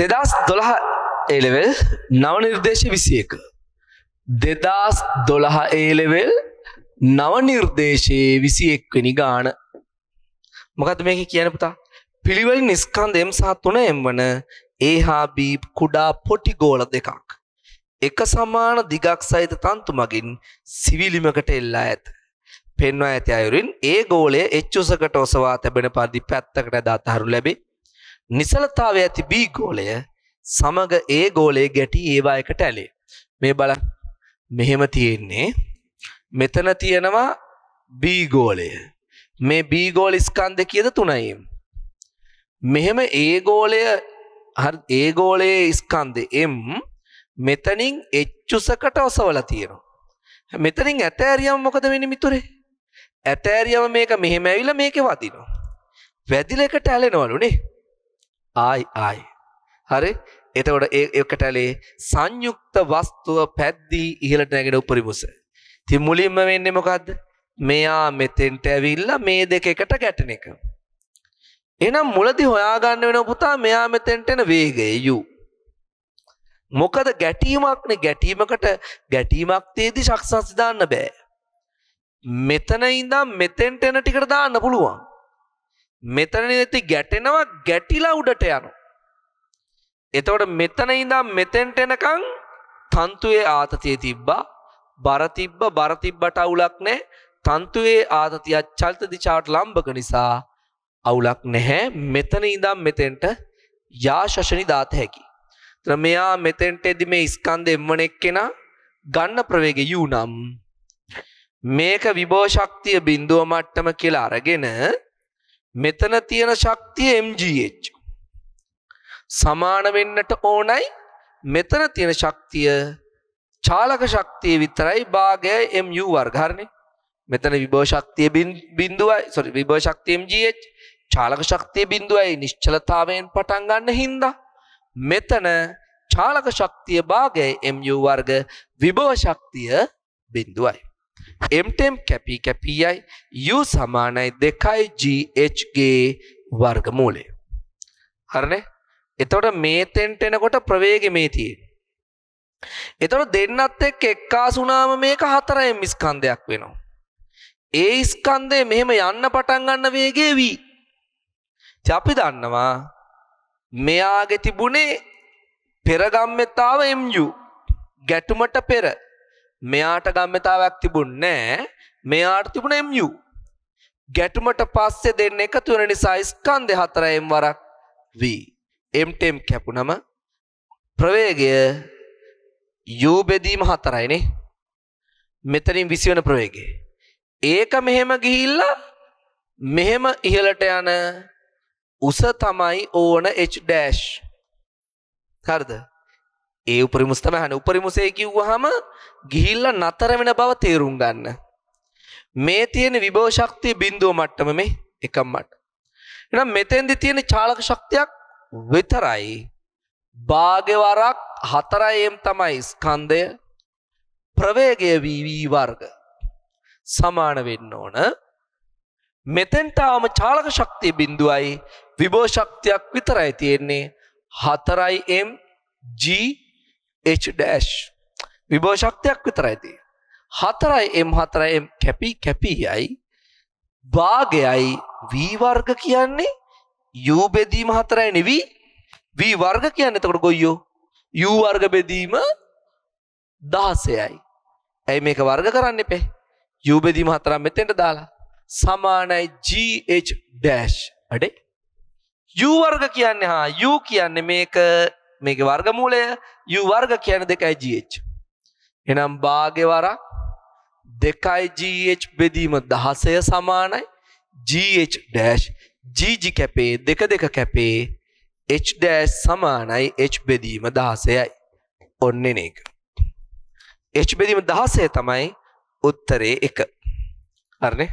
දෙදස් දොළහ ඒලෙවල් නව නිර්දේශ විසියක. දෙදස් දොළහ ඒලෙවල් නව නිර්දේශයේ විසි එක්වෙනි ගාන මොකද මේක කියන පුතා පිළිවල් නිස්කන්ද එම් සහ තුන එම් වන ඒ හා බී කුඩා පොටි ගෝල දෙකක්. එක සමාන දිගක් සහිත තන්තු මගින් සිවිලිමකට එල්ලා ඇත. පෙන්වා ඇති අයුරින් ඒ ගෝලය එච්චුසකට ඔසවා තැබෙන පරිදි පැත්තකට දාතහරු ලැබේ. නිසලතාවය ඇති B ගෝලය සමග A ගෝලයේ ගැටි ඒවා එකට ඇලේ. මේ බලන්න. මෙහෙම තියෙන්නේ. මෙතන තියෙනවා B ගෝලය. මේ B ගෝල ස්කන්ධය කියද 3යි. මෙහෙම A ගෝලය හරි A ගෝලයේ ස්කන්ධය M මෙතනින් H උසකට ඔසවලා තියෙනවා. මෙතනින් ඇටෑරියම මොකද වෙන්නේ මිතුරේ? ඇටෑරියම මේක මෙහෙම ඇවිල්ලා මේකේ වදිනවා. වැදිලකට ඇලෙනවලු නේ. ආයි ආයි. හරි? එතකොට ඒ එකටලේ සංයුක්ත වස්තුව පැද්දී ඉහළට නැගෙන උපරිමස. ඉතින් මුලින්ම වෙන්නේ මොකද්ද? මෙයා මෙතෙන්ට ඇවිල්ලා මේ දෙක එකට ගැටෙන එක. එහෙනම් මුලදී හොයාගන්න වෙන පුතා මෙයා මෙතෙන්ට එන වේගය u. මොකද ගැටීමක්නේ ගැටීමකට ගැටීමක් තේදී ශක්සස් දාන්න බෑ. මෙතන ඉඳන් මෙතෙන්ට එන ටිකට දාන්න පුළුවන්. මෙතන ඉති ගැටෙනවා ගැටිලා උඩට යනවා. එතකොට මෙතන ඉඳන් මෙතෙන්ට එනකන් තන්තුවේ ආතතිය තිබ්බා බර තිබ්බ බර තිබ්බට අවුලක් නැහැ තන්තුවේ ආතතිය චලිත දිශාවට ලම්බක නිසා අවුලක් නැහැ මෙතන ඉඳන් මෙතෙන්ට යාශෂණි දාත හැකි. එතන මෙයා මෙතෙන්ට එදි මේ ස්කන්ධ එම්මන එක්කෙනා ගන්න ප්‍රවේගය යුනම් මේක විභව ශක්තිය බිඳුව මට්ටම කියලා අරගෙන මෙතන තියෙන ශක්තිය MGH. සමාන වෙන්නට ඕනයි මෙතන තියෙන ශක්තිය චාලක ශක්තිය විතරයි භාගය MU වර්ග හරිනේ. මෙතන විභව ශක්තිය බිඳුවයි sorry විභව ශක්තිය MGH චාලක ශක්තිය බිඳුවයි නිශ්චලතාවයෙන් පටන් ගන්න හින්දා මෙතන චාලක ශක්තිය භාගය MU වර්ග විභව ශක්තිය බිඳුවයි. එම්ටම් කැපී කැපීයයි යු සමානයි දෙකයි GHගේ වර්ගමූලය. හරනේ එතවට මේ තෙන්ට එනකොට ප්‍රවේග මේ තිය. එතොට දෙන්නත් එක් එක්කාසුනාම මේක හතරයි මිස්කන්දයක් වෙනවා. ඒ ස්කන්දේ මෙහෙම යන්න පටන්ගන්න වේගේ වී. අපි දන්නවා මෙයාගෙ තිබුණේ පෙරගම්මතාව MU ගැටුමට පෙර මෙයාට ගම්මතාවයක් තිබුන්නේ මෙයාට තිබුණ MU. ගැටුමට පස්සේ දෙන්න එකතු වෙන නිසා ස්කන්ධය හතරයෙන් වරක් V. MTM කැපුනම ප්‍රවේගය U බෙදීම හතරයිනේ. මෙතනින් 20 වෙන ප්‍රවේගය. ඒක මෙහෙම ගිහිල්ලා මෙහෙම ඉහළට යන උස තමයි ඕන H- හරිද? ඒ උපරිමුස තමයි අහන්නේ. උපරිමුසය කිව්වහම ගිහිල්ලා නතර වෙන බව තේරුම් ගන්න. මේ තියෙන විභව ශක්තිය බිඳුව මට්ටම මේ එකම මට්ටම. එහෙනම් මෙතෙන්දි තියෙන චාලක ශක්තියක් විතරයි. භාගවරක් හතරයෙන් තමයි ස්කන්ධය ප්‍රවේගය වීවි වර්ග සමාන වෙන්න ඕන. මෙතෙන්ටාවම චාලක ශක්තිය බිඳුවයි විභව ශක්තියක් විතරයි තියෙන්නේ. 4m g H dash විභව ශක්තියක් විතරයි තියෙන්නේ. 4 m 4 m කැපි කැපියි භාගයයි v වර්ග කියන්නේ u බෙදීම 4යි නෙවි v වර්ග කියන්නේ එතකොට ගොයියෝ u වර්ග බෙදීම 16යි. ඇයි මේක වර්ග කරන්න එපේ? u බෙදීම 4 මෙතෙන්ට දාලා සමානයි GH dash අඩේ u වර්ග කියන්නේ හා u කියන්නේ මේක මේක වර්ගමූලය යු වර්ග කියන දෙකයි GH. එනම් භාගෙ වරක් දෙකයි GH බෙදීම දහසය සමානයි GH dash GG කැපේ දෙක දෙක කැපේ H dash සමානයි H බෙදීම දහසයයි. ඔන්න එන එක. H බෙදීම දහසය තමයි උත්තරේ එක. හරිනේ?